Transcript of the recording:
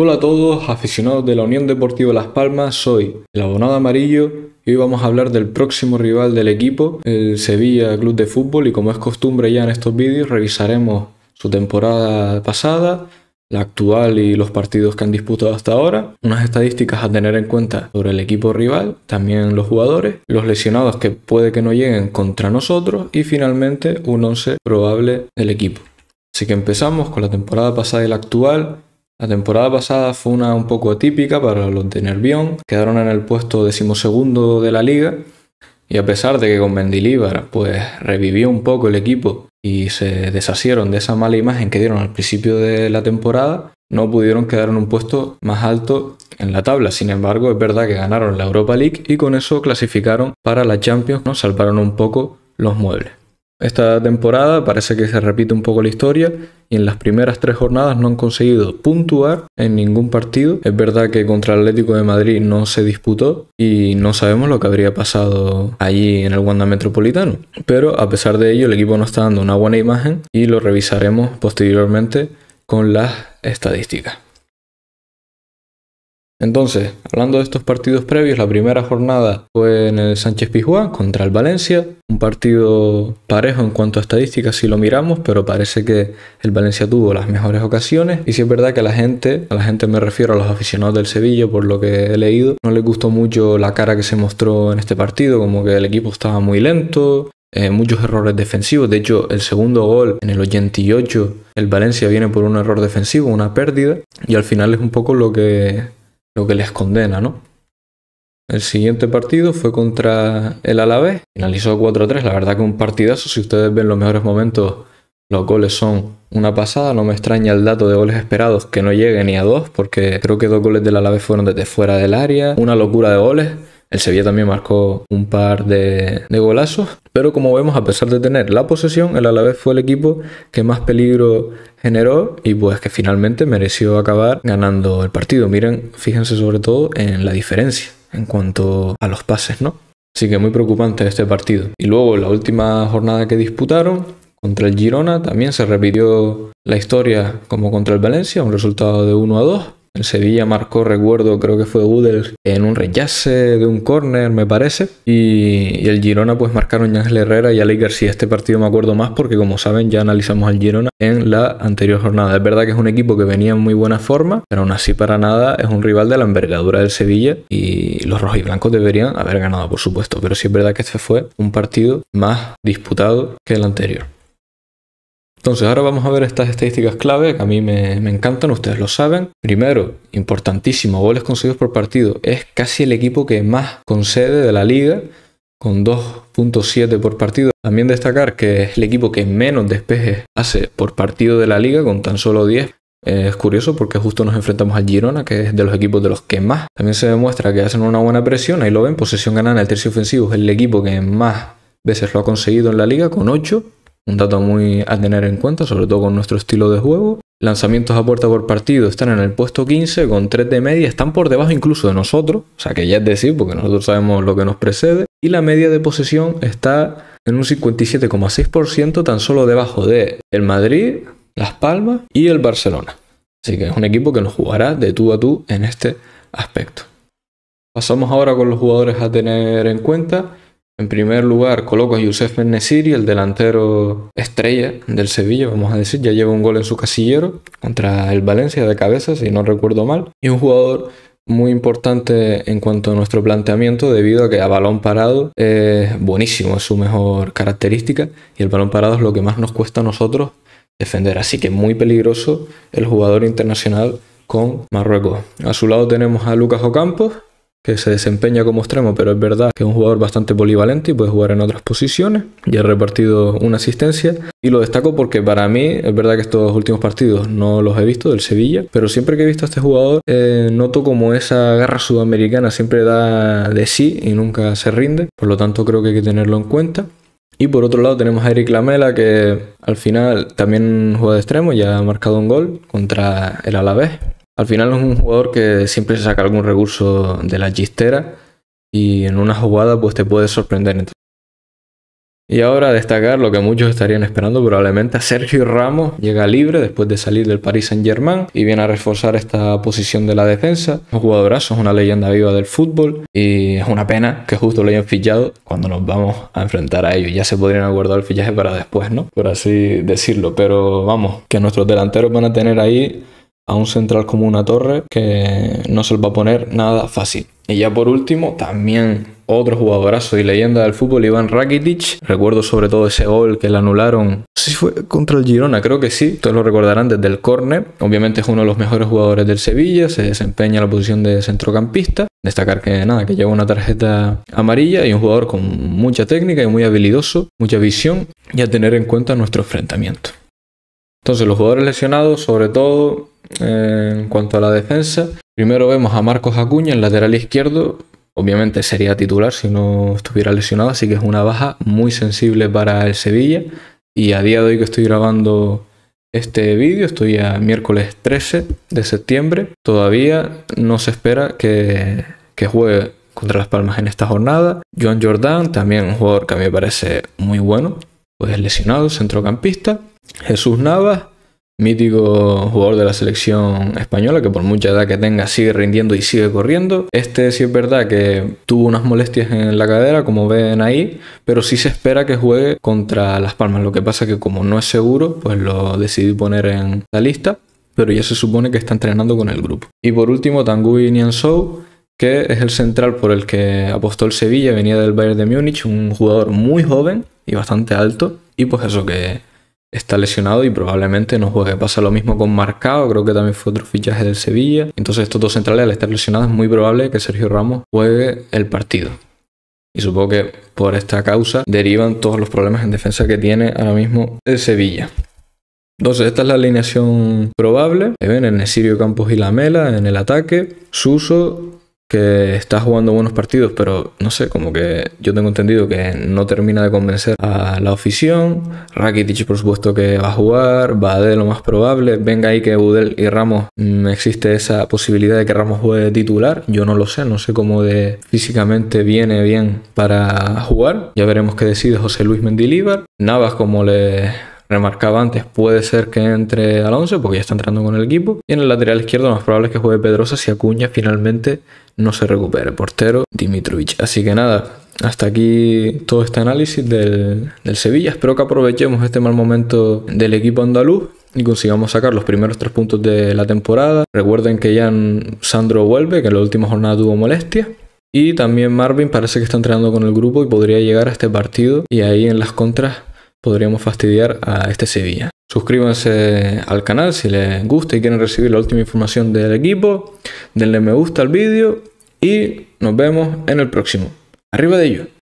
Hola a todos, aficionados de la Unión Deportiva Las Palmas, soy el abonado amarillo y hoy vamos a hablar del próximo rival del equipo, el Sevilla Club de Fútbol y como es costumbre ya en estos vídeos revisaremos su temporada pasada, la actual y los partidos que han disputado hasta ahora, unas estadísticas a tener en cuenta sobre el equipo rival, también los jugadores, los lesionados que puede que no lleguen contra nosotros y finalmente un 11 probable del equipo. Así que empezamos con la temporada pasada y la actual la temporada pasada fue una un poco atípica para los de Nervión, quedaron en el puesto decimosegundo de la liga y a pesar de que con Mendilíbar pues revivió un poco el equipo y se deshacieron de esa mala imagen que dieron al principio de la temporada, no pudieron quedar en un puesto más alto en la tabla. Sin embargo, es verdad que ganaron la Europa League y con eso clasificaron para la Champions, nos salvaron un poco los muebles. Esta temporada parece que se repite un poco la historia y en las primeras tres jornadas no han conseguido puntuar en ningún partido. Es verdad que contra el Atlético de Madrid no se disputó y no sabemos lo que habría pasado allí en el Wanda Metropolitano. Pero a pesar de ello el equipo no está dando una buena imagen y lo revisaremos posteriormente con las estadísticas. Entonces, hablando de estos partidos previos, la primera jornada fue en el Sánchez Pizjuán contra el Valencia, un partido parejo en cuanto a estadísticas si lo miramos, pero parece que el Valencia tuvo las mejores ocasiones y si es verdad que a la gente, a la gente me refiero a los aficionados del Sevilla por lo que he leído, no les gustó mucho la cara que se mostró en este partido, como que el equipo estaba muy lento, eh, muchos errores defensivos. De hecho, el segundo gol en el 88, el Valencia viene por un error defensivo, una pérdida. Y al final es un poco lo que lo que les condena, ¿no? El siguiente partido fue contra el Alavés, finalizó 4-3, la verdad que un partidazo, si ustedes ven los mejores momentos, los goles son una pasada, no me extraña el dato de goles esperados que no llegue ni a dos, porque creo que dos goles del Alavés fueron desde fuera del área, una locura de goles. El Sevilla también marcó un par de, de golazos, pero como vemos, a pesar de tener la posesión, el Alavés fue el equipo que más peligro generó y pues que finalmente mereció acabar ganando el partido. Miren, fíjense sobre todo en la diferencia en cuanto a los pases, ¿no? Así que muy preocupante este partido. Y luego la última jornada que disputaron contra el Girona también se repitió la historia como contra el Valencia, un resultado de 1 a 2. El Sevilla marcó, recuerdo, creo que fue Udel en un rechace de un córner, me parece. Y, el Girona, pues marcaron Ángel Herrera y Alex García. Este partido me acuerdo más porque, como saben, ya analizamos al Girona en la anterior jornada. Es verdad que es un equipo que venía en muy buena forma, pero aún así, para nada, es un rival de la envergadura del Sevilla. Y los rojos y blancos deberían haber ganado, por supuesto. Pero sí es verdad que este fue un partido más disputado que el anterior. Entonces ahora vamos a ver estas estadísticas clave que a mí me, encantan, ustedes lo saben. Primero, importantísimo, goles conseguidos por partido. Es casi el equipo que más concede de la liga, con 2.7 por partido. También destacar que es el equipo que menos despejes hace por partido de la liga, con tan solo 10. Eh, es curioso porque justo nos enfrentamos al Girona, que es de los equipos de los que más. También se demuestra que hacen una buena presión, ahí lo ven, posesión ganada en el tercio ofensivo, es el equipo que más veces lo ha conseguido en la liga, con 8 un dato muy a tener en cuenta, sobre todo con nuestro estilo de juego. Lanzamientos a puerta por partido están en el puesto 15 con 3 de media, están por debajo incluso de nosotros, o sea que ya es decir, porque nosotros sabemos lo que nos precede. Y la media de posesión está en un 57,6%, tan solo debajo de el Madrid, Las Palmas y el Barcelona. Así que es un equipo que nos jugará de tú a tú en este aspecto. Pasamos ahora con los jugadores a tener en cuenta. En primer lugar, coloco a Youssef Ben el delantero estrella del Sevilla, vamos a decir. Ya lleva un gol en su casillero contra el Valencia de cabeza, si no recuerdo mal. Y un jugador muy importante en cuanto a nuestro planteamiento debido a que a balón parado es buenísimo, es su mejor característica y el balón parado es lo que más nos cuesta a nosotros defender. Así que muy peligroso el jugador internacional con Marruecos. A su lado tenemos a Lucas Ocampos, que se desempeña como extremo, pero es verdad que es un jugador bastante polivalente y puede jugar en otras posiciones. Ya ha repartido una asistencia y lo destaco porque para mí es verdad que estos últimos partidos no los he visto del Sevilla, pero siempre que he visto a este jugador eh, noto como esa garra sudamericana siempre da de sí y nunca se rinde, por lo tanto creo que hay que tenerlo en cuenta. Y por otro lado tenemos a Eric Lamela que al final también juega de extremo, y ha marcado un gol contra el Alavés, al final es un jugador que siempre se saca algún recurso de la chistera y en una jugada pues te puede sorprender. y ahora destacar lo que muchos estarían esperando probablemente. a Sergio Ramos llega libre después de salir del Paris Saint Germain y viene a reforzar esta posición de la defensa. Un jugadorazo, es una leyenda viva del fútbol y es una pena que justo lo hayan fichado cuando nos vamos a enfrentar a ellos. Ya se podrían aguardar el fichaje para después, ¿no? Por así decirlo. Pero vamos, que nuestros delanteros van a tener ahí a un central como una torre que no se lo va a poner nada fácil. Y ya por último, también otro jugadorazo y leyenda del fútbol, Iván Rakitic. Recuerdo sobre todo ese gol que le anularon. si fue contra el Girona, creo que sí. todos lo recordarán desde el córner. Obviamente es uno de los mejores jugadores del Sevilla. Se desempeña en la posición de centrocampista. Destacar que nada, que lleva una tarjeta amarilla y un jugador con mucha técnica y muy habilidoso, mucha visión y a tener en cuenta nuestro enfrentamiento. Entonces los jugadores lesionados, sobre todo, eh, en cuanto a la defensa. Primero vemos a Marcos Acuña, en lateral izquierdo. Obviamente sería titular si no estuviera lesionado, así que es una baja muy sensible para el Sevilla. Y a día de hoy que estoy grabando este vídeo, estoy a miércoles 13 de septiembre. Todavía no se espera que, juegue contra Las Palmas en esta jornada. Joan Jordan, también un jugador que a mí me parece muy bueno, pues lesionado, centrocampista. Jesús Navas, mítico jugador de la selección española que por mucha edad que tenga sigue rindiendo y sigue corriendo. Este sí es verdad que tuvo unas molestias en la cadera, como ven ahí, pero sí se espera que juegue contra Las Palmas. Lo que pasa que como no es seguro, pues lo decidí poner en la lista, pero ya se supone que está entrenando con el grupo. Y por último, Tanguy Nianzou que es el central por el que apostó el Sevilla, venía del Bayern de Múnich, un jugador muy joven y bastante alto, y pues eso que está lesionado y probablemente no juegue. Pasa lo mismo con Marcado, creo que también fue otro fichaje del Sevilla. Entonces estos dos centrales al estar lesionados es muy probable que Sergio Ramos juegue el partido. Y supongo que por esta causa derivan todos los problemas en defensa que tiene ahora mismo el Sevilla. Entonces, esta es la alineación probable. Ven en el Campos y Lamela en el ataque. Suso, que está jugando buenos partidos, pero no sé, como que yo tengo entendido que no termina de convencer a la afición. Rakitic, por supuesto, que va a jugar, va de lo más probable. Venga ahí que Budel y Ramos mm, existe esa posibilidad de que Ramos juegue titular. Yo no lo sé, no sé cómo de físicamente viene bien para jugar. Ya veremos qué decide José Luis Mendilíbar. Navas, como le remarcaba antes, puede ser que entre Alonso porque ya está entrando con el equipo. Y en el lateral izquierdo más probable es que juegue Pedrosa si Acuña finalmente no se recupere. Portero Dimitrovich. Así que nada, hasta aquí todo este análisis del, del Sevilla. Espero que aprovechemos este mal momento del equipo andaluz y consigamos sacar los primeros tres puntos de la temporada. Recuerden que ya Sandro vuelve, que en la última jornada tuvo molestia. Y también Marvin parece que está entrenando con el grupo y podría llegar a este partido y ahí en las contras podríamos fastidiar a este Sevilla. Suscríbanse al canal si les gusta y quieren recibir la última información del equipo. Denle me gusta al vídeo y nos vemos en el próximo. Arriba de ello.